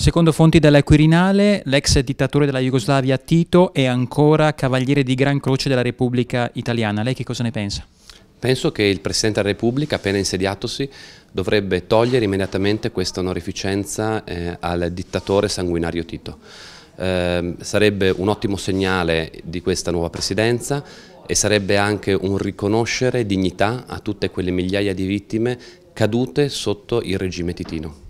Secondo fonti della Quirinale, l'ex dittatore della Jugoslavia Tito è ancora cavaliere di Gran Croce della Repubblica Italiana. Lei che cosa ne pensa? Penso che il Presidente della Repubblica, appena insediatosi, dovrebbe togliere immediatamente questa onorificenza eh, al dittatore sanguinario Tito. Eh, sarebbe un ottimo segnale di questa nuova Presidenza e sarebbe anche un riconoscere dignità a tutte quelle migliaia di vittime cadute sotto il regime titino.